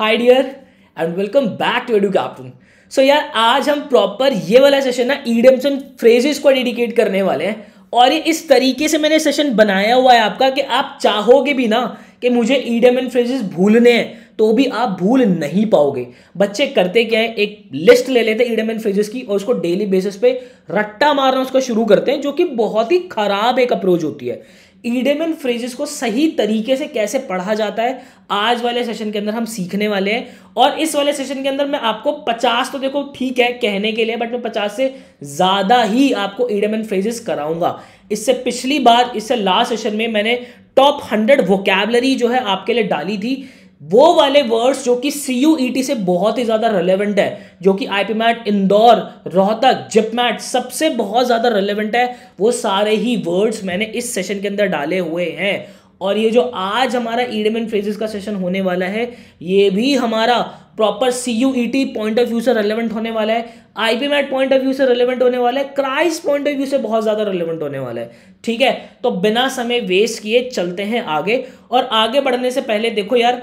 high dear and welcome back to Edu Captain so यार आज हम प्रॉपर ये वाला सेशन ना ईडम्स एंड फ्रेजेस को डेडिकेट करने वाले हैं और ये इस तरीके से मैंने सेशन बनाया हुआ है आपका कि आप चाहोगे भी ना कि मुझे ईडम एंड फ्रेजेस भूलने हैं तो भी आप भूल नहीं पाओगे बच्चे करते क्या है एक लिस्ट ले लेते हैं ईडम एंड फ्रेजेस की और उसको डेली बेसिस पे रट्टा मारना उसका शुरू करते हैं जो कि बहुत ही खराब एक अप्रोच होती है एंड फ्रेजेस को सही तरीके से कैसे पढ़ा जाता है आज वाले सेशन के अंदर हम सीखने वाले हैं और इस वाले सेशन के अंदर मैं आपको 50 तो देखो ठीक है कहने के लिए बट मैं 50 से ज़्यादा ही आपको ईडेमन फ्रेजेस कराऊंगा इससे पिछली बार इससे लास्ट सेशन में मैंने टॉप 100 वोकेबलरी जो है आपके लिए डाली थी वो वाले वर्ड्स जो कि सी यू ई टी से बहुत ही ज़्यादा रेलेवेंट है जो कि I P MAT Indore Rohtak JIPMAT सबसे बहुत ज़्यादा रेलेवेंट है वो सारे ही वर्ड्स मैंने इस सेशन के अंदर डाले हुए हैं और ये जो आज हमारा ईडम एंड फ्रेजेस का सेशन होने वाला है ये भी हमारा proper C U E T point of view से रेलिवेंट होने वाला है I P MAT point of view से रेलेवेंट होने वाला है क्राइस पॉइंट ऑफ व्यू से बहुत ज़्यादा रेलेवेंट होने वाला है ठीक है तो बिना समय वेस्ट किए चलते हैं आगे और आगे बढ़ने से पहले देखो यार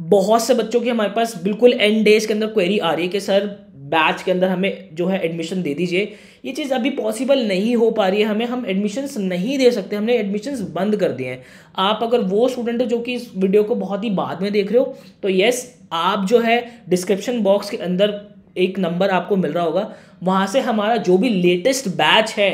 बहुत से बच्चों की हमारे पास बिल्कुल एंड डेज के अंदर क्वेरी आ रही है कि सर बैच के अंदर हमें जो है एडमिशन दे दीजिए ये चीज़ अभी पॉसिबल नहीं हो पा रही है हमें हम एडमिशन्स नहीं दे सकते हमने एडमिशन्स बंद कर दिए हैं आप अगर वो स्टूडेंट हो जो कि इस वीडियो को बहुत ही बाद में देख रहे हो तो येस आप जो है डिस्क्रिप्शन बॉक्स के अंदर एक नंबर आपको मिल रहा होगा वहाँ से हमारा जो भी लेटेस्ट बैच है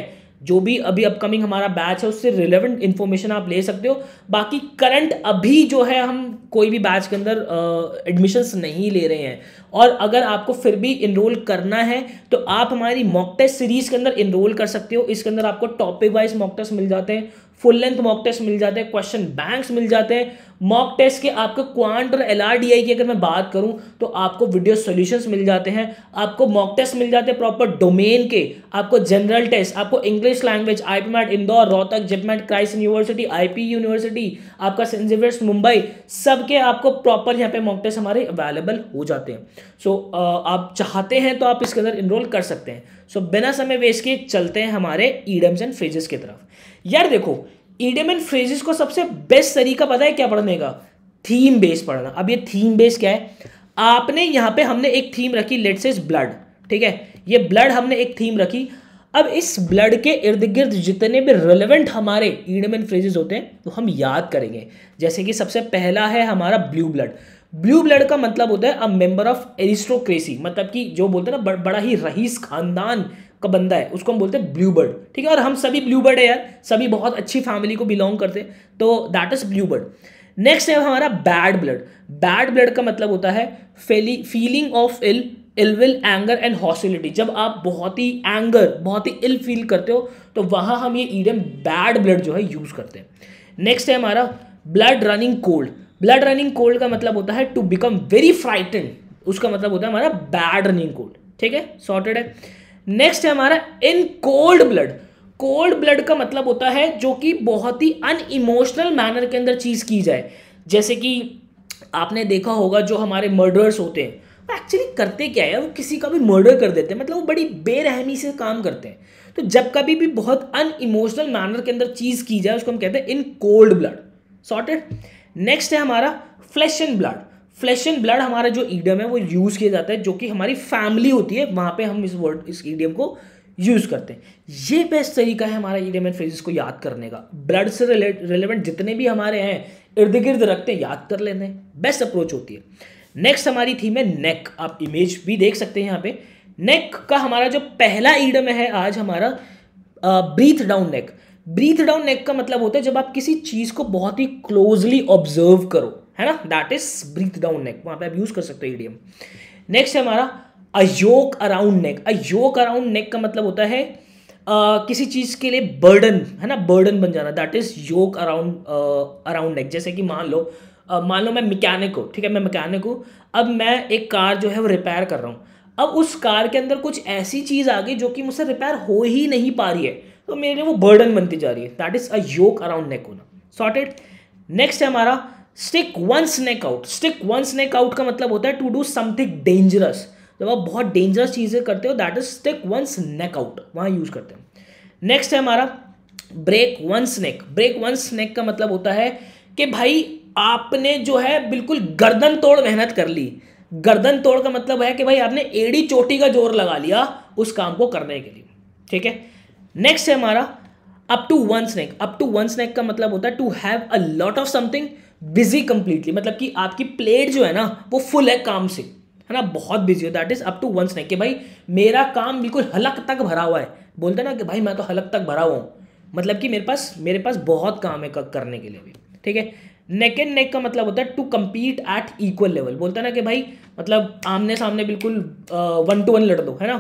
जो भी अभी अपकमिंग हमारा बैच है उससे रिलेवेंट इन्फॉर्मेशन आप ले सकते हो बाकी करंट अभी जो है हम कोई भी बैच के अंदर एडमिशन्स नहीं ले रहे हैं और अगर आपको फिर भी इनरोल करना है तो आप हमारी मॉक टेस्ट सीरीज़ के अंदर इनरोल कर सकते हो इसके अंदर आपको टॉपिक वाइज मॉक टेस्ट मिल जाते हैं फुल लेंथ मॉक टेस्ट मिल जाते हैं क्वेश्चन बैंक्स मिल जाते हैं मॉक टेस्ट के आपको क्वांट और एल की अगर मैं बात करूं तो आपको वीडियो सॉल्यूशंस मिल जाते हैं आपको मॉक टेस्ट मिल जाते हैं प्रॉपर डोमेन के आपको जनरल टेस्ट आपको English language I Indore Rohtak JIPMAT Christ University I university आपका सेंजिवर्स मुंबई सब सब के आपको प्रॉपर यहाँ पे मॉक टेस्ट हमारे अवेलेबल हो जाते हैं सो so, आप चाहते हैं तो आप इसके अंदर इनरोल कर सकते हैं सो so, बिना समय वेस्ट के चलते हैं हमारे ईडम्स एंड फ्रेजेस की तरफ यार देखो ईडम एंड फ्रेजेस को सबसे बेस्ट तरीका पता है क्या पढ़ने का थीम बेस पढ़ना अब ये थीम बेस क्या है आपने यहाँ पे हमने एक थीम रखी लेट्स इज ब्लड ठीक है ये ब्लड हमने एक थीम रखी अब इस ब्लड के इर्द गिर्द जितने भी रिलेवेंट हमारे ईडमेन फ्रेजेस होते हैं तो हम याद करेंगे जैसे कि सबसे पहला है हमारा ब्लू ब्लड ब्लू ब्लड का मतलब होता है अ मेंबर ऑफ एरिस्टोक्रेसी मतलब कि जो बोलते हैं ना बड़ा ही रहीस खानदान का बंदा है उसको हम बोलते हैं ब्लू बर्ड ठीक है और हम सभी ब्लू बर्ड है यार सभी बहुत अच्छी फैमिली को बिलोंग करते हैं तो that is blue bird next है हमारा बैड ब्लड बैड ब्लड का मतलब होता है feeling of ill ill will anger and hostility जब आप बहुत ही एंगर बहुत ही इल फील करते हो तो वहाँ हम ये ईडियम बैड ब्लड जो है यूज़ करते हैं नेक्स्ट है हमारा blood running cold blood running cold का मतलब होता है टू बिकम वेरी फ्राइटन उसका मतलब होता है हमारा बैड रनिंग कोल्ड ठीक है सॉर्टेड है नेक्स्ट है हमारा in cold blood cold blood का मतलब होता है जो कि बहुत ही अन इमोशनल मैनर के अंदर चीज़ की जाए जैसे कि आपने देखा होगा जो हमारे मर्डर्स होते हैं एक्चुअली करते क्या है वो किसी का भी मर्डर कर देते हैं मतलब वो बड़ी बेरहमी से काम करते हैं तो जब कभी भी बहुत अन इमोशनल मैनर के अंदर चीज़ की जाए उसको हम कहते हैं in cold blood sorted next है हमारा flesh and blood flesh and blood हमारा जो ईडियम है वो यूज़ किया जाता है जो कि हमारी फैमिली होती है वहां पे हम इस वर्ड इस ईडियम को यूज़ करते हैं ये बेस्ट तरीका है हमारा ईडियम एंड फ्रेजेस को याद करने का ब्लड से रिलेवेंट जितने भी हमारे हैं इर्द गिर्द रखते हैं याद कर लेने बेस्ट अप्रोच होती है नेक्स्ट हमारी थीम है नेक आप इमेज भी देख सकते हैं यहाँ पे नेक का हमारा जो पहला ईडम है आज हमारा breathe down neck breathe down neck का मतलब होता है जब आप किसी चीज़ को बहुत ही क्लोजली ऑब्जर्व करो है ना that is breathe down neck वहां पे आप यूज़ कर सकते हो ईडियम नेक्स्ट है हमारा अयोक अराउंड नेक अयोक अराउंड नेक का मतलब होता है Uh, किसी चीज़ के लिए बर्डन है ना बर्डन बन जाना that is yoke around around neck जैसे कि मान लो मान लो मैं मैकेनिक हूँ ठीक है मैं मैकेनिक हूँ अब मैं एक कार जो है वो रिपेयर कर रहा हूँ अब उस कार के अंदर कुछ ऐसी चीज़ आ गई जो कि मुझसे रिपेयर हो ही नहीं पा रही है तो मेरे लिए वो बर्डन बनती जा रही है that is a yoke around neck होना सॉर्टेड नेक्स्ट है हमारा stick one's neck out stick one's neck out का मतलब होता है टू डू समथिंग डेंजरस जब आप बहुत डेंजरस चीज़ें करते हो that is stick one's neck out वहाँ यूज़ करते हैं नेक्स्ट है हमारा break one's neck break one's neck का मतलब होता है कि भाई आपने जो है बिल्कुल गर्दन तोड़ मेहनत कर ली गर्दन तोड़ का मतलब है कि भाई आपने एड़ी चोटी का जोर लगा लिया उस काम को करने के लिए ठीक है नेक्स्ट है हमारा up to one's neck up to one's neck का मतलब होता है to have a lot of something busy completely मतलब कि आपकी प्लेट जो है ना वो फुल है काम से है ना बहुत बिजी हो that is up to one's neck कि भाई मेरा काम बिल्कुल हलक तक भरा हुआ है बोलते ना कि भाई मैं तो हलक तक भरा हुआ हूँ मतलब कि मेरे पास मेरे पास बहुत काम है करने के लिए भी ठीक है नेक एंड नेक का मतलब होता है to compete at equal level बोलता है ना कि भाई मतलब आमने सामने बिल्कुल वन टू वन लड़ दो है ना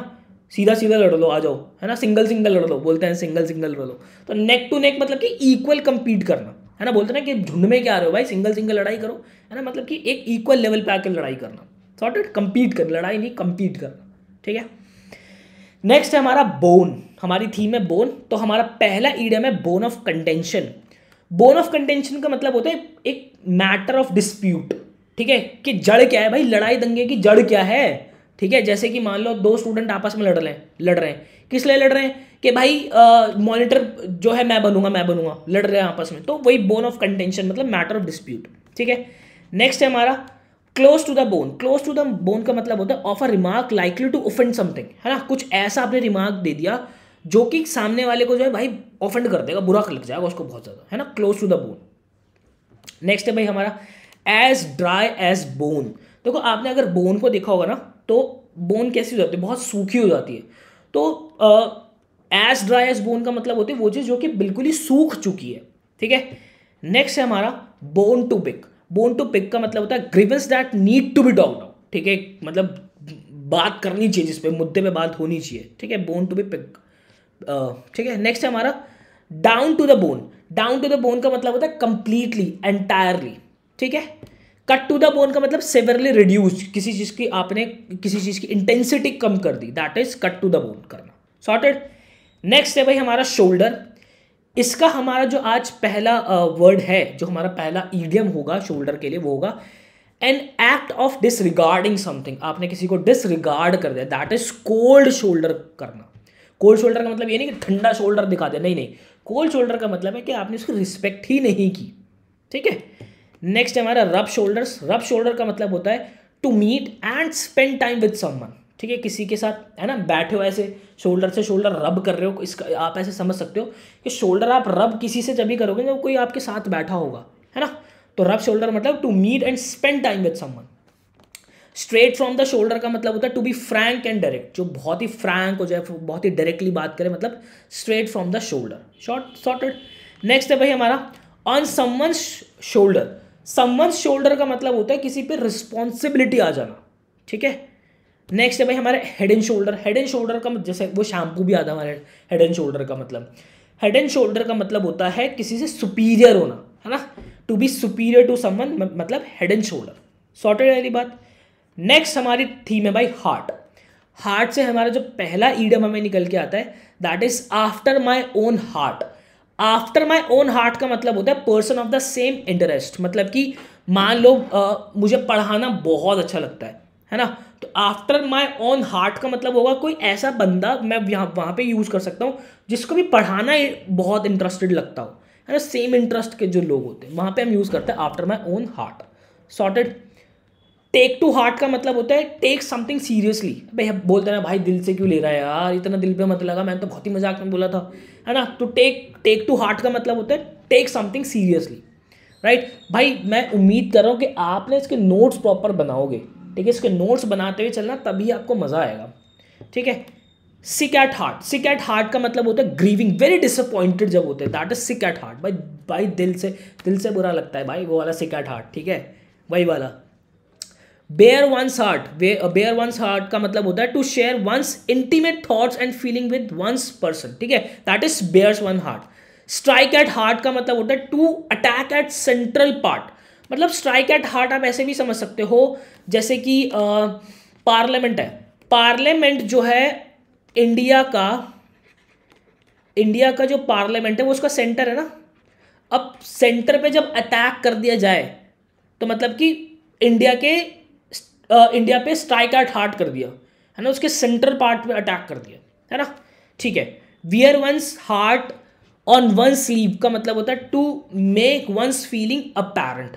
सीधा सीधा लड़ लो आ जाओ है ना सिंगल सिंगल लड़ लो बोलते हैं सिंगल सिंगल लड़ लो तो नेक टू नेक मतलब कि इक्वल कम्पीट करना है ना बोलते ना कि झुंड में क्या आ रहे हो भाई सिंगल सिंगल लड़ाई करो है ना मतलब कि एक इक्वल लेवल पे आकर लड़ाई करना सॉट इट कम्पीट कर लड़ाई नहीं कम्पीट करना ठीक है नेक्स्ट है हमारा बोन हमारी थीम है बोन तो हमारा पहला ईडियम है bone of contention bone of contention का मतलब होता है एक मैटर ऑफ डिस्प्यूट ठीक है कि जड़ क्या है भाई लड़ाई दंगे की जड़ क्या है ठीक है जैसे कि मान लो दो स्टूडेंट आपस में लड़ रहे हैं लड़ रहे हैं किस लिए लड़ रहे हैं कि भाई मॉनिटर जो है मैं बनूंगा मैं बनूंगा लड़ रहे हैं आपस में तो वही बोन ऑफ कंटेंशन मतलब मैटर ऑफ डिस्प्यूट ठीक है नेक्स्ट है हमारा close to the bone close to the bone का मतलब होता है of a remark likely to offend something है ना कुछ ऐसा आपने रिमार्क दे दिया जो कि सामने वाले को जो है भाई ऑफेंड कर देगा बुरा लग जाएगा उसको बहुत ज़्यादा है ना close to the bone next है भाई हमारा एज ड्राई एज बोन देखो आपने अगर बोन को देखा होगा ना तो बोन कैसी हो जाती है बहुत सूखी हो जाती है तो एज ड्राई एज बोन का मतलब होती है वो चीज़ जो कि बिल्कुल ही सूख चुकी है ठीक है नेक्स्ट है हमारा bone to pick bone to pick का मतलब होता है grievance that need to be talked out ठीक है मतलब बात करनी चाहिए जिस पे मुद्दे पे बात होनी चाहिए ठीक है बोन टू बी पिक ठीक है नेक्स्ट है हमारा down to the bone down to the bone का मतलब होता है कंप्लीटली एंटायरली ठीक है कट टू द बोन का मतलब सेवरली रिड्यूस किसी चीज़ की आपने किसी चीज़ की इंटेंसिटी कम कर दी that is cut to the bone करना सॉर्टेड नेक्स्ट है भाई हमारा शोल्डर इसका हमारा जो आज पहला वर्ड है जो हमारा पहला ईडियम होगा शोल्डर के लिए वो होगा an act of disregarding something आपने किसी को डिसरिगार्ड कर दिया दैट इज कोल्ड शोल्डर करना कोल्ड शोल्डर का मतलब ये नहीं कि ठंडा शोल्डर दिखा दे नहीं नहीं कोल्ड शोल्डर का मतलब है कि आपने उसकी रिस्पेक्ट ही नहीं की ठीक है नेक्स्ट हमारा रब शोल्डर्स रब शोल्डर का मतलब होता है to meet and spend time with someone ठीक है किसी के साथ है ना बैठे हो ऐसे शोल्डर से शोल्डर रब कर रहे हो इसका आप ऐसे समझ सकते हो कि शोल्डर आप रब किसी से जब भी करोगे जब कोई आपके साथ बैठा होगा है ना तो रब शोल्डर मतलब to meet and spend time with someone straight from the shoulder का मतलब होता है to be frank and direct जो बहुत ही फ्रैंक हो जाए बहुत ही डायरेक्टली बात करें मतलब straight from the shoulder sort sorted next है भाई हमारा on someone shoulder someone shoulder का मतलब होता है किसी पे रिस्पॉन्सिबिलिटी आ जाना ठीक है नेक्स्ट है भाई हमारे head and shoulder head and shoulder का मतलब, जैसे वो शैम्पू भी आता है हमारे हेड एंड शोल्डर का मतलब हेड एंड शोल्डर का मतलब होता है किसी से सुपीरियर होना है ना to be superior to someone मतलब हेड एंड शोल्डर सॉर्टेड है बात नेक्स्ट हमारी थीम है भाई हार्ट हार्ट से हमारा जो पहला ईडम हमें निकल के आता है that is after my own heart after my own heart का मतलब होता है person of the same interest मतलब कि मान लो आ, मुझे पढ़ाना बहुत अच्छा लगता है है ना तो आफ्टर माई ओन हार्ट का मतलब होगा कोई ऐसा बंदा मैं यहाँ वहाँ पे यूज़ कर सकता हूँ जिसको भी पढ़ाना बहुत इंटरेस्टेड लगता हो है ना सेम इंटरेस्ट के जो लोग होते हैं वहाँ पे हम यूज़ करते हैं after my own heart sorted take to heart का मतलब होता है टेक समथिंग सीरियसली भाई अब बोलते ना भाई दिल से क्यों ले रहा है यार इतना दिल पे मत लगा मैंने तो बहुत ही मजाक में बोला था है ना तो टेक टेक टू हार्ट का मतलब होता है टेक समथिंग सीरियसली राइट भाई मैं उम्मीद कर रहा हूँ कि आपने इसके नोट्स प्रॉपर बनाओगे ठीक है इसके नोट्स बनाते हुए चलना तभी आपको मज़ा आएगा ठीक है sick at heart sick at heart का मतलब होता है ग्रीविंग वेरी डिसअपॉइंटेड जब होते हैं that is sick at heart भाई भाई दिल से दिल से बुरा लगता है भाई वो वाला सिक एट हार्ट ठीक है वही वाला bare one's heart bare one's heart का मतलब होता है to share one's intimate thoughts and feeling with one's person ठीक है that is bare one heart strike at heart का मतलब होता है to attack at central part मतलब स्ट्राइक एट हार्ट आप ऐसे भी समझ सकते हो जैसे कि पार्लियामेंट है पार्लियामेंट जो है इंडिया का इंडिया का जो पार्लियामेंट है वो उसका सेंटर है ना अब सेंटर पे जब अटैक कर दिया जाए तो मतलब कि इंडिया के इंडिया पे स्ट्राइक आर्ट हार्ट कर दिया है ना उसके सेंटर पार्ट पे अटैक कर दिया है ना ठीक है wear one's heart on one sleeve का मतलब होता है to make one's feeling apparent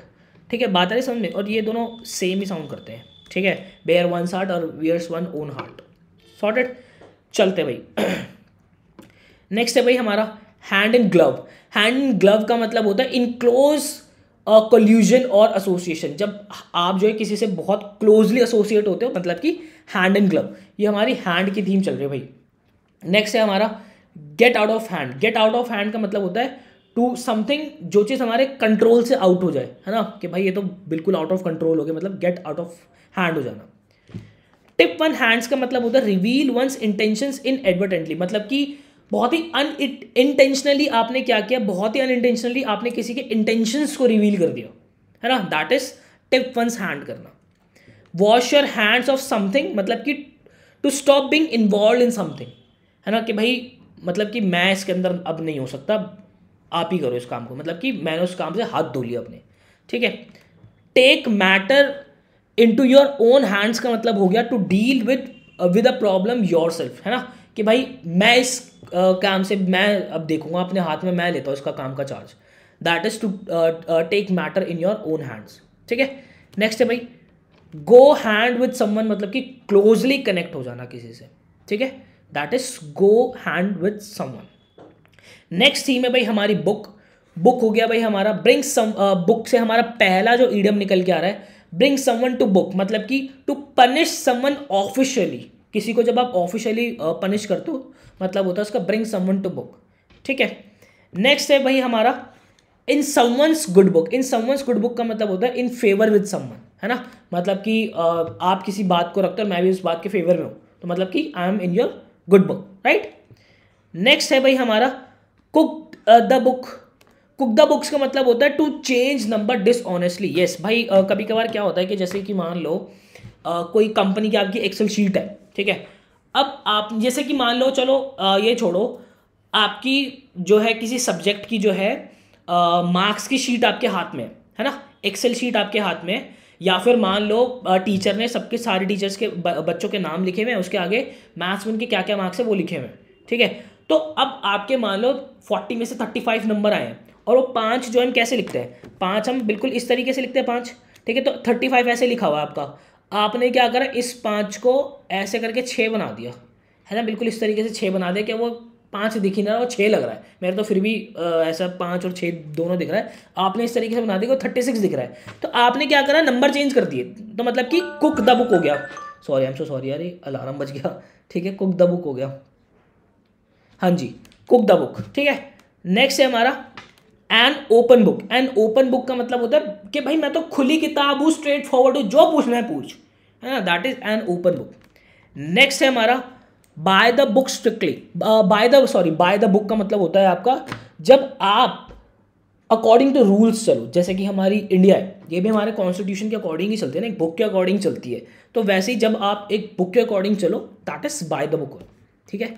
ठीक है बात आ रही समझ में और ये दोनों सेम ही साउंड करते हैं ठीक है बेयर वंस हार्ट और wears one own heart sorted चलते भाई नेक्स्ट है भाई हमारा hand and glove hand and glove का मतलब होता है इनक्लोज कल्यूजन और एसोसिएशन जब आप जो है किसी से बहुत क्लोजली एसोसिएट होते हो मतलब कि हैंड एंड ग्लव ये हमारी हैंड की थीम चल रही है भाई नेक्स्ट है हमारा get out of hand get out of hand का मतलब होता है टू समथिंग जो चीज़ हमारे कंट्रोल से आउट हो जाए है ना कि भाई ये तो बिल्कुल आउट ऑफ कंट्रोल हो गया मतलब गेट आउट ऑफ हैंड हो जाना टिप वन हैंड्स का मतलब होता है reveal one's intentions inadvertently मतलब कि बहुत ही अन इंटेंशनली आपने क्या किया बहुत ही अन इंटेंशनली आपने किसी के इंटेंशंस को रिवील कर दिया है ना that is tip one's hand करना wash your hands off something मतलब कि to stop being involve in something है ना कि भाई मतलब कि मैं इसके अंदर अब नहीं हो सकता आप ही करो इस काम को मतलब कि मैंने उस काम से हाथ धो लिया अपने ठीक है take matter into your own hands का मतलब हो गया to deal with with a problem yourself है ना कि भाई मैं इस काम से मैं अब देखूंगा अपने हाथ में मैं लेता हूँ इसका काम का charge that is to take matter in your own hands ठीक है नेक्स्ट है भाई गो हैंड विद समवन मतलब कि क्लोजली कनेक्ट हो जाना किसी से ठीक है that is go hand with someone next theme है भाई हमारी बुक बुक हो गया भाई हमारा ब्रिंग सम बुक से हमारा पहला जो ईडम निकल के आ रहा है ब्रिंग समवन टू बुक मतलब कि टू पनिश समवन ऑफिशियली किसी को जब आप ऑफिशियली पनिश करते हो मतलब होता है उसका ब्रिंग समवन टू बुक ठीक है नेक्स्ट है भाई हमारा in someone's good book in someone's good book का मतलब होता है इन फेवर विद समवन है ना मतलब कि आप किसी बात को रखते हो मैं भी उस बात के फेवर में हूँ तो मतलब कि I am in your good book right next है भाई हमारा cook the book cook the books का मतलब होता है to change number dishonestly yes भाई uh, कभी कभार क्या होता है कि जैसे कि मान लो आ, कोई कंपनी की आपकी एक्सेल शीट है ठीक है अब आप जैसे कि मान लो चलो आ, ये छोड़ो आपकी जो है किसी सब्जेक्ट की जो है मार्क्स की शीट आपके हाथ में है ना एक्सेल शीट आपके हाथ में या फिर मान लो टीचर ने सबके सारे टीचर्स के बच्चों के नाम लिखे हुए हैं उसके आगे मैथ्स में उनके क्या क्या मार्क्स है वो लिखे हुए हैं ठीक है तो अब आपके मान लो फोर्टी में से थर्टी फाइव नंबर आए हैं और वो पाँच जो हम कैसे लिखते हैं पाँच हम बिल्कुल इस तरीके से लिखते हैं पाँच ठीक है तो थर्टी फाइव ऐसे लिखा हुआ आपका आपने क्या करा इस पाँच को ऐसे करके छः बना दिया है ना बिल्कुल इस तरीके से छः बना दिया कि वो पाँच दिख ही ना वो छः लग रहा है मेरे तो फिर भी ऐसा पाँच और छः दोनों दिख रहा है आपने इस तरीके से बना दिया थर्टी सिक्स दिख रहा है तो आपने क्या करा नंबर चेंज कर दिए तो मतलब कि कुक द बुक हो गया sorry I am so sorry यार अलार्म बज गया ठीक है कुक द बुक हो गया हाँ जी कुक द बुक ठीक है नेक्स्ट है हमारा an open book an open book का मतलब होता है कि भाई मैं तो खुली किताब हूँ स्ट्रेट फॉरवर्ड हूँ जो पूछना है पूछ है ना that is an open book next है हमारा by the book strictly by the sorry by the book का मतलब होता है आपका जब आप अकॉर्डिंग टू रूल्स चलो जैसे कि हमारी इंडिया है ये भी हमारे कॉन्स्टिट्यूशन के अकॉर्डिंग ही चलती है ना एक बुक के अकॉर्डिंग चलती है तो वैसे ही जब आप एक बुक के अकॉर्डिंग चलो that is by the book ठीक है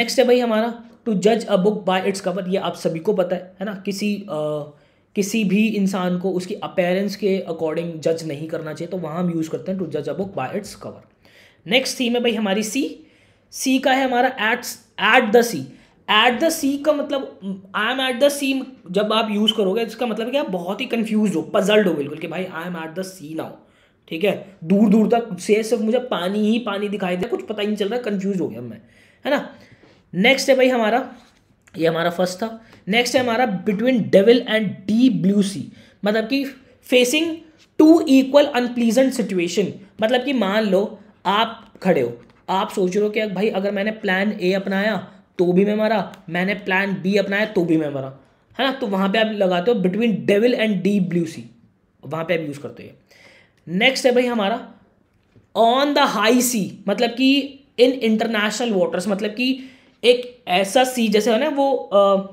नेक्स्ट है भाई हमारा टू जज a book by its cover ये आप सभी को पता है है ना किसी uh, किसी भी इंसान को उसकी अपेयरेंस के अकॉर्डिंग जज नहीं करना चाहिए तो वहाँ हम यूज़ करते हैं टू जज a book by its cover next theme है भाई हमारी सी सी का है हमारा एट्स at the sea at the sea का मतलब I am at the sea जब आप यूज़ करोगे इसका मतलब क्या कि आप बहुत ही कन्फ्यूज हो पजल्ड हो बिल्कुल कि भाई I am at the sea now ठीक है दूर दूर तक से सिर्फ मुझे पानी ही पानी दिखाई दे कुछ पता ही नहीं चल रहा कन्फ्यूज हो गया मैं है ना नेक्स्ट है भाई हमारा ये हमारा फर्स्ट था नेक्स्ट है हमारा between devil and the blue sea मतलब कि facing two equal unpleasant situation मतलब कि मान लो आप खड़े हो आप सोच रहे हो कि भाई अगर मैंने प्लान ए अपनाया तो भी मैं मरा मैंने प्लान बी अपनाया तो भी मैं मरा है ना तो वहाँ पे आप लगाते हो between devil and the blue sea वहाँ पे आप यूज़ करते हो नेक्स्ट है भाई हमारा ऑन द हाई सी मतलब कि इन इंटरनेशनल वाटर्स मतलब कि एक ऐसा सी जैसे है ना वो आ,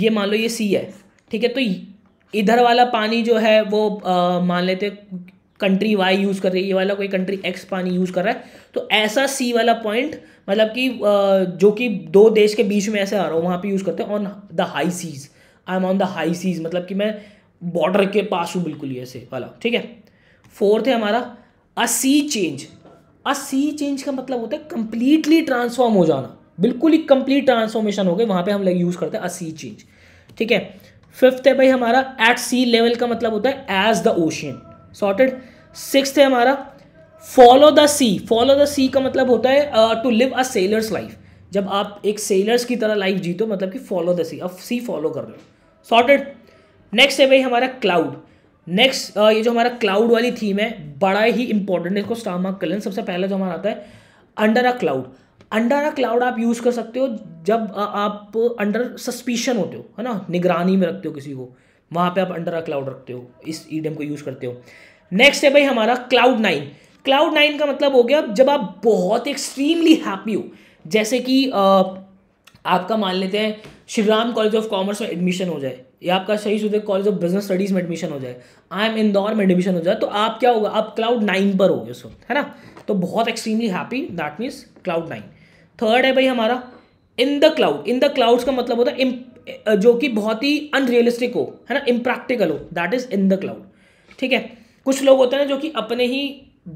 ये मान लो ये सी है ठीक है तो इधर वाला पानी जो है वो मान लेते कंट्री वाई यूज़ कर रही है ये वाला कोई कंट्री एक्स पानी यूज़ कर रहा है तो ऐसा सी वाला पॉइंट मतलब कि जो कि दो देश के बीच में ऐसे आ रहा हो वहाँ पे यूज़ करते हैं on the high seas I am on the high seas मतलब कि मैं बॉर्डर के पास हूँ बिल्कुल ये ऐसे वाला ठीक है फोर्थ है हमारा अ सी चेंज अ सी चेंज का मतलब होता है कंप्लीटली ट्रांसफॉर्म हो जाना बिल्कुल ही कंप्लीट ट्रांसफॉर्मेशन हो गए वहां पे हम लोग यूज़ करते हैं अ सी चेंज ठीक है फिफ्थ है भाई हमारा एट सी लेवल का मतलब होता है as the ocean sorted six है हमारा follow the sea follow the sea का मतलब होता है to live a sailor's life जब आप एक सेलर्स की तरह लाइफ जीतो मतलब कि फॉलो द सी अब सी फॉलो कर लो सॉर्टेड नेक्स्ट है भाई हमारा क्लाउड नेक्स्ट uh, ये जो हमारा क्लाउड वाली थीम है बड़ा ही इंपॉर्टेंट है इसको स्टार मार्क कर लें सबसे पहला जो हमारा आता है under a cloud under a cloud आप यूज़ कर सकते हो जब आप अंडर सस्पिशन होते हो है ना निगरानी में रखते हो किसी को वहाँ पे आप अंडर अ क्लाउड रखते हो इस ईडियम को यूज़ करते हो नेक्स्ट है भाई हमारा क्लाउड नाइन क्लाउड नाइन का मतलब हो गया जब आप बहुत एक्सट्रीमली हैप्पी हो जैसे कि आपका मान लेते हैं Shri Ram college of commerce में एडमिशन हो जाए या आपका सही Uday college of business studies में एडमिशन हो जाए आई एम इंदौर में एडमिशन हो जाए तो आप क्या होगा आप क्लाउड नाइन पर हो गए उस वक्त है ना तो बहुत extremely happy that means cloud nine third है भाई हमारा in the cloud in the clouds का मतलब होता है जो कि बहुत ही अनरियलिस्टिक हो है ना इम्प्रैक्टिकल हो that is in the cloud ठीक है कुछ लोग होते हैं ना जो कि अपने ही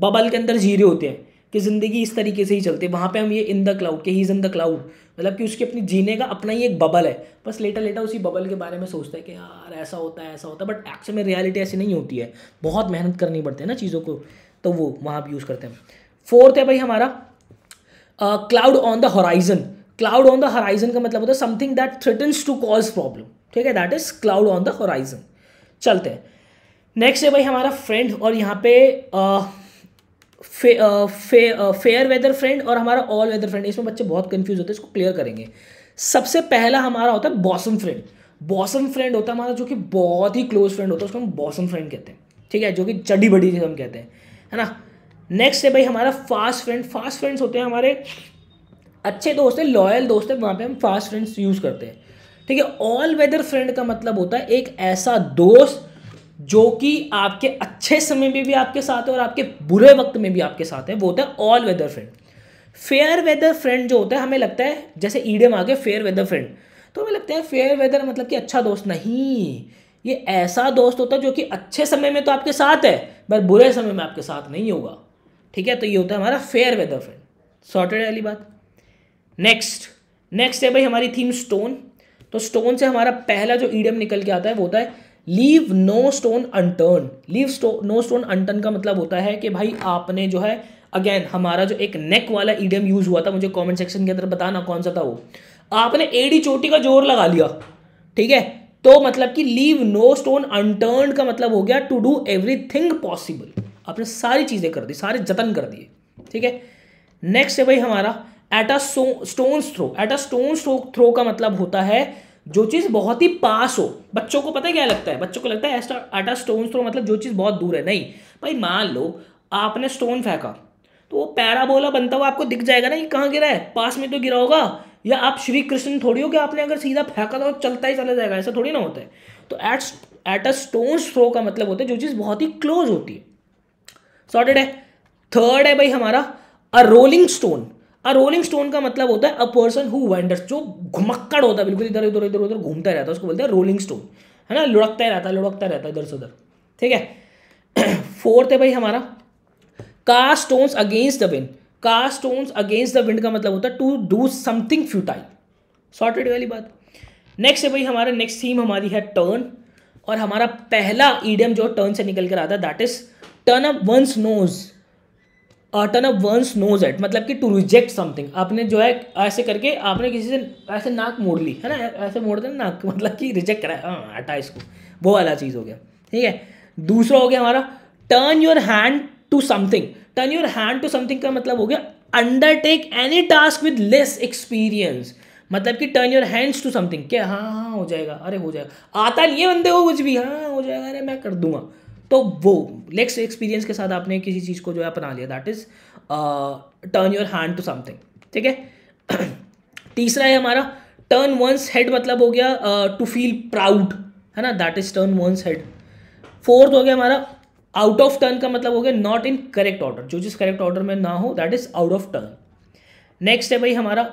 बबल के अंदर जीरे होते हैं कि ज़िंदगी इस तरीके से ही चलती है वहाँ पे हम ये इन द क्लाउड के he is in the cloud मतलब कि उसके अपनी जीने का अपना ही एक बबल है बस लेटा लेटा उसी बबल के बारे में सोचता है कि यार ऐसा होता है ऐसा होता है बट एक्चुअल में रियलिटी ऐसी नहीं होती है बहुत मेहनत करनी पड़ती है ना चीज़ों को तो वो वहाँ पर यूज़ करते हैं फोर्थ है भाई हमारा cloud on the horizon cloud on the horizon का मतलब होता है something that threatens to cause problem ठीक है that is cloud on the horizon चलते हैं नेक्स्ट है भाई हमारा फ्रेंड और यहाँ पे फेयर वेदर फ्रेंड और हमारा ऑल वेदर फ्रेंड इसमें बच्चे बहुत कंफ्यूज होते हैं इसको क्लियर करेंगे सबसे पहला हमारा होता है बॉसम फ्रेंड बॉसम फ्रेंड होता है हमारा जो कि बहुत ही क्लोज फ्रेंड होता है उसको हम बॉसम फ्रेंड कहते हैं ठीक है जो कि चडी बड़ी हम कहते हैं है ना नेक्स्ट है भाई हमारा फास्ट फ्रेंड फास्ट फ्रेंड्स होते हैं हमारे अच्छे दोस्त है लॉयल दोस्त है वहाँ पे हम फास्ट फ्रेंड्स यूज़ करते हैं ठीक है ऑल वेदर फ्रेंड का मतलब होता है एक ऐसा दोस्त जो कि आपके अच्छे समय में भी आपके साथ है और आपके बुरे वक्त में भी आपके साथ है वो होता है all weather friend fair weather friend जो होता है हमें लगता है जैसे ईडियम आ गए फेयर वेदर फ्रेंड तो हमें लगता है फेयर वेदर मतलब कि अच्छा दोस्त नहीं ये ऐसा दोस्त होता है जो कि अच्छे समय में तो आपके साथ है पर बुरे समय में आपके साथ नहीं होगा ठीक है तो ये होता है हमारा फेयर वेदर फ्रेंड सॉर्टेड वाली बात नेक्स्ट नेक्स्ट है भाई हमारी थीम स्टोन तो स्टोन से हमारा पहला जो ईडियम निकल के आता है वो होता है leave no stone unturned leave no stone unturned का मतलब होता है कि भाई आपने जो है अगेन हमारा जो एक नेक वाला ईडियम यूज हुआ था मुझे कमेंट सेक्शन के अंदर बताना कौन सा था वो आपने एडी चोटी का जोर लगा लिया ठीक है तो मतलब कि लीव नो स्टोन अनटर्न का मतलब हो गया टू डू एवरीथिंग पॉसिबल आपने सारी चीज़ें कर दी सारे जतन कर दिए ठीक है नेक्स्ट है भाई हमारा at a stone throw at a stone throw का मतलब होता है जो चीज़ बहुत ही पास हो बच्चों को पता है क्या लगता है बच्चों को लगता है एट अ स्टोन थ्रो मतलब जो चीज़ बहुत दूर है नहीं भाई मान लो आपने स्टोन फेंका तो वो पैराबोला बनता हुआ आपको दिख जाएगा ना कि कहाँ गिरा है पास में तो गिरा होगा या आप श्री कृष्ण थोड़ी हो कि आपने अगर सीधा फेंका तो चलता ही चला जाएगा ऐसा थोड़ी ना होता है तो at at a stone throw का मतलब होता है जो चीज़ बहुत ही क्लोज होती है सॉर्टेड है थर्ड है भाई हमारा a rolling stone a rolling stone का मतलब होता है अ पर्सन हु वेंडर्स जो घुमक्कड़ होता है बिल्कुल इधर उधर इधर उधर घूमता रहता है उसको बोलते हैं रोलिंग स्टोन है ना लुढ़कता रहता है लुढ़कता रहता है इधर से उधर ठीक है फोर्थ है भाई हमारा का स्टोन्स अगेंस्ट द विंड का स्टोन्स अगेंस्ट द विंड का मतलब होता है to do something futile sorted वाली बात नेक्स्ट है भाई हमारा नेक्स्ट थीम हमारी है टर्न और हमारा पहला ईडियम जो टर्न से निकल कर आता है that is turn up one's nose turn up one's nose at मतलब कि टू रिजेक्ट समथिंग आपने जो है ऐसे करके आपने किसी से ऐसे नाक मोड़ ली है ना ऐसे मोड़ते ना नाक मतलब कि रिजेक्ट करा हाँ हटा इसको वो वाला चीज़ हो गया ठीक है दूसरा हो गया हमारा turn your hand to something turn your hand to something का मतलब हो गया undertake any task with less experience मतलब कि turn your hands to something क्या हाँ हाँ हो जाएगा अरे हो जाएगा आता नहीं है बंदे हो कुछ भी हाँ हो जाएगा अरे मैं कर दूंगा तो वो लेक्स एक्सपीरियंस के साथ आपने किसी चीज़ को जो है अपना लिया that is turn your hand to something ठीक है तीसरा है हमारा टर्न वंस हेड मतलब हो गया टू फील प्राउड है ना that is turn one's head fourth हो गया हमारा आउट ऑफ टर्न का मतलब हो गया नॉट इन करेक्ट ऑर्डर जो जिस करेक्ट ऑर्डर में ना हो that is out of turn next है भाई हमारा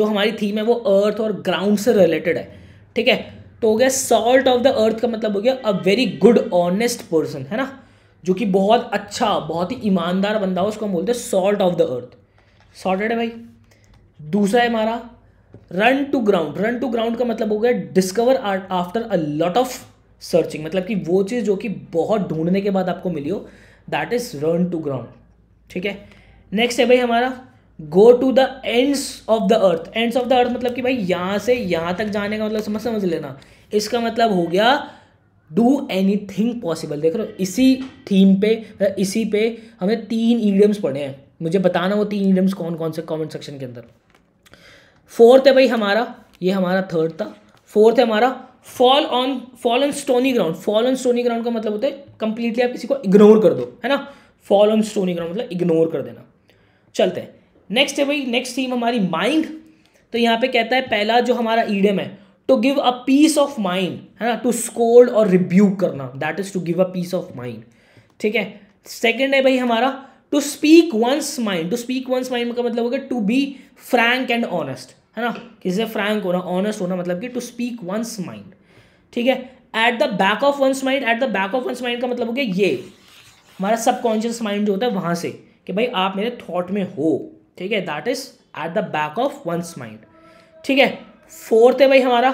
जो हमारी थीम है वो अर्थ और ग्राउंड से रिलेटेड है ठीक है तो हो गया सॉल्ट ऑफ द अर्थ का मतलब हो गया a very good honest person है ना जो कि बहुत अच्छा बहुत ही ईमानदार बंदा हो उसको हम बोलते हैं salt of the earth salted है भाई दूसरा है हमारा run to ground run to ground का मतलब हो गया discover after a lot of searching मतलब कि वो चीज़ जो कि बहुत ढूंढने के बाद आपको मिली हो that is run to ground ठीक है नेक्स्ट है भाई हमारा go to the ends of the earth ends of the earth मतलब कि भाई यहां से यहां तक जाने का मतलब समझ समझ लेना इसका मतलब हो गया डू एनी थिंग पॉसिबल देख रहे हो इसी थीम पे इसी पे हमें तीन ईडियम्स पढ़े हैं मुझे बताना वो तीन ईडियम्स कौन कौन से कॉमेंट सेक्शन के अंदर फोर्थ है भाई हमारा ये हमारा थर्ड था फोर्थ है हमारा fall on fall on stony ground fall on stony ground का मतलब होता है कंप्लीटली आप किसी को इग्नोर कर दो है ना फॉल ऑन स्टोनी ग्राउंड मतलब इग्नोर कर देना चलते हैं नेक्स्ट है भाई नेक्स्ट थीम हमारी माइंड तो यहाँ पे कहता है पहला जो हमारा ईडम है to give a piece of mind है ना टू स्कोल्ड और रिव्यू करना that is to give a piece of mind ठीक है सेकेंड है भाई हमारा to speak one's mind to speak one's mind का मतलब होगा to be frank and honest है ना किसे फ्रैंक होना ऑनेस्ट होना मतलब कि टू स्पीक वंस माइंड ठीक है at the back of one's mind at the back of one's mind का मतलब हो गया ये हमारा सबकॉन्शियस माइंड जो होता है वहाँ से कि भाई आप मेरे थॉट में हो ठीक है that is at the back of one's mind ठीक है फोर्थ है भाई हमारा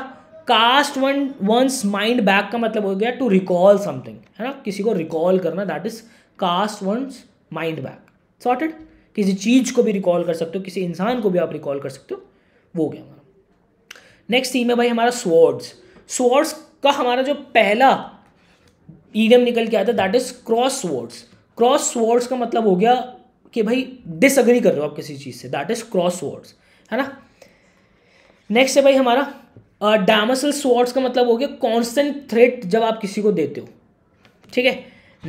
cast one one's mind back का मतलब हो गया टू रिकॉल समथिंग है ना किसी को रिकॉल करना that is cast one's mind back sorted किसी चीज़ को भी रिकॉल कर सकते हो किसी इंसान को भी आप रिकॉल कर सकते हो वो गया हमारा नेक्स्ट थीम है भाई हमारा स्वॉर्ड्स स्वॉर्ड्स का हमारा जो पहला ईडियम निकल के आता है that is cross swords cross swords का मतलब हो गया कि भाई डिसअग्री कर रहे हो आप किसी चीज़ say that is cross words है ना नेक्स्ट है भाई हमारा डामसल स्वॉर्ड्स का मतलब हो गया कॉन्स्टेंट थ्रेट जब आप किसी को देते हो ठीक है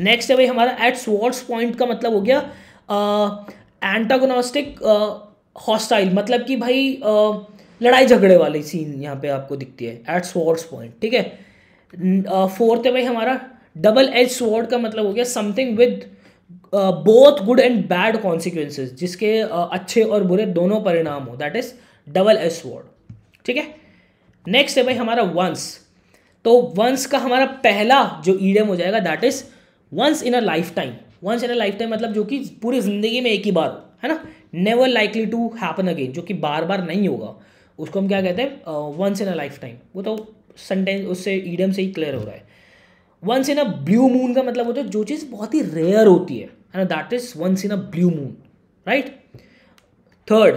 नेक्स्ट है भाई हमारा एट स्वॉर्ड्स पॉइंट का मतलब हो गया एंटागोनास्टिक हॉस्टाइल मतलब कि भाई लड़ाई झगड़े वाली सीन यहाँ पे आपको दिखती है एट स्वॉर्ड्स पॉइंट ठीक है फोर्थ है भाई हमारा डबल एज स्वॉर्ड का मतलब हो गया something with both good and bad consequences जिसके uh, अच्छे और बुरे दोनों परिणाम हो दैट इज डबल एस वर्ड ठीक है नेक्स्ट है भाई हमारा वंस तो वंस का हमारा पहला जो ईडम हो जाएगा that is once in a lifetime once in a lifetime मतलब जो कि पूरी ज़िंदगी में एक ही बार है ना never likely to happen again जो कि बार बार नहीं होगा उसको हम क्या कहते हैं once in a lifetime वो तो सेंटेंस उससे ईडम से ही क्लियर हो रहा है once in a blue moon का मतलब होता है जो चीज़ बहुत ही रेयर होती है है ना that is once in a blue moon right third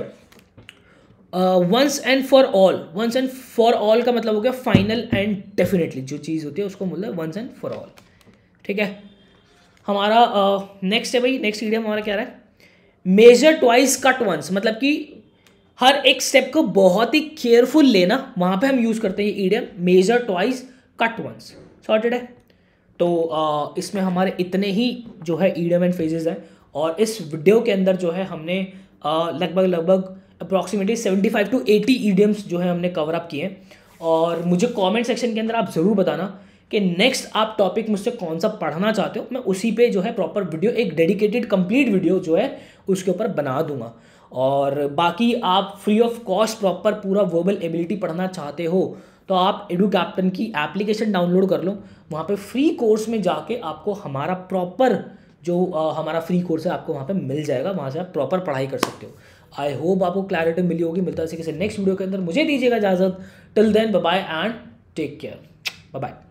once and for all once and for all का मतलब हो गया फाइनल एंड डेफिनेटली जो चीज़ होती है उसको हैं वंस एंड फॉर ऑल ठीक है हमारा नेक्स्ट uh, है भाई नेक्स्ट ईडियम हमारा क्या रहा है मेजर ट्वाइस कट वंस मतलब कि हर एक स्टेप को बहुत ही केयरफुल लेना वहां पे हम यूज़ करते हैं ये idiom measure twice cut once sorted है तो इसमें हमारे इतने ही जो है ईडम एंड फेजेज़ हैं और इस वीडियो के अंदर जो है हमने लगभग लगभग approximately seventy five to eighty idioms जो है हमने कवर अप किए हैं और मुझे कमेंट सेक्शन के अंदर आप ज़रूर बताना कि नेक्स्ट आप टॉपिक मुझसे कौन सा पढ़ना चाहते हो मैं उसी पे जो है प्रॉपर वीडियो एक डेडिकेटेड कंप्लीट वीडियो जो है उसके ऊपर बना दूंगा और बाकी आप फ्री ऑफ कॉस्ट प्रॉपर पूरा वर्बल एबिलिटी पढ़ना चाहते हो तो आप एडू कैप्टन की एप्लीकेशन डाउनलोड कर लो वहाँ पे फ्री कोर्स में जाके आपको हमारा प्रॉपर जो आ, हमारा फ्री कोर्स है आपको वहाँ पे मिल जाएगा वहाँ से आप प्रॉपर पढ़ाई कर सकते हो आई होप आपको क्लैरिटी मिली होगी मिलता है किसी नेक्स्ट वीडियो के अंदर मुझे दीजिएगा इजाज़त till then bye and take care bye